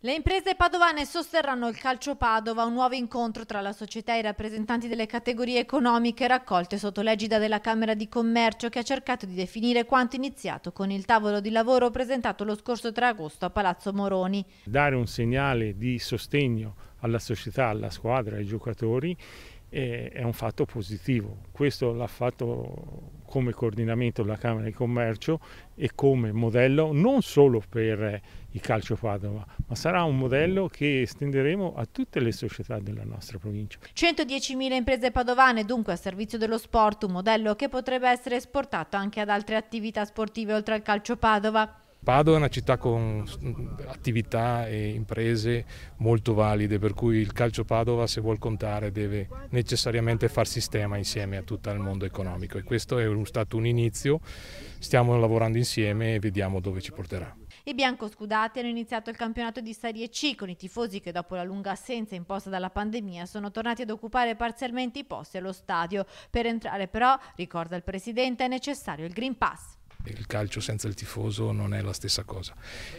Le imprese padovane sosterranno il Calcio Padova, un nuovo incontro tra la società e i rappresentanti delle categorie economiche raccolte sotto l'egida della Camera di Commercio che ha cercato di definire quanto iniziato con il tavolo di lavoro presentato lo scorso 3 agosto a Palazzo Moroni. Dare un segnale di sostegno alla società, alla squadra, ai giocatori eh, è un fatto positivo. Questo l'ha fatto come coordinamento della Camera di Commercio e come modello non solo per eh, il calcio Padova, ma sarà un modello che estenderemo a tutte le società della nostra provincia. 110.000 imprese padovane dunque a servizio dello sport, un modello che potrebbe essere esportato anche ad altre attività sportive oltre al calcio Padova. Padova è una città con attività e imprese molto valide, per cui il calcio Padova se vuol contare deve necessariamente far sistema insieme a tutto il mondo economico e questo è stato un inizio, stiamo lavorando insieme e vediamo dove ci porterà. I biancoscudati hanno iniziato il campionato di Serie C con i tifosi che dopo la lunga assenza imposta dalla pandemia sono tornati ad occupare parzialmente i posti allo stadio. Per entrare però, ricorda il Presidente, è necessario il Green Pass il calcio senza il tifoso non è la stessa cosa.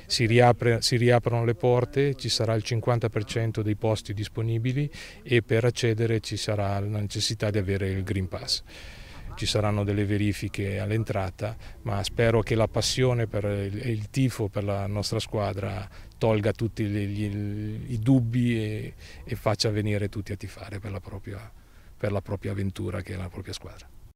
Si, riapre, si riaprono le porte, ci sarà il 50% dei posti disponibili e per accedere ci sarà la necessità di avere il Green Pass ci saranno delle verifiche all'entrata, ma spero che la passione e il, il, tifo per la nostra squadra tolga tutti gli, gli, i dubbi e, e, faccia venire tutti a tifare per la propria, per la propria avventura che è la propria squadra.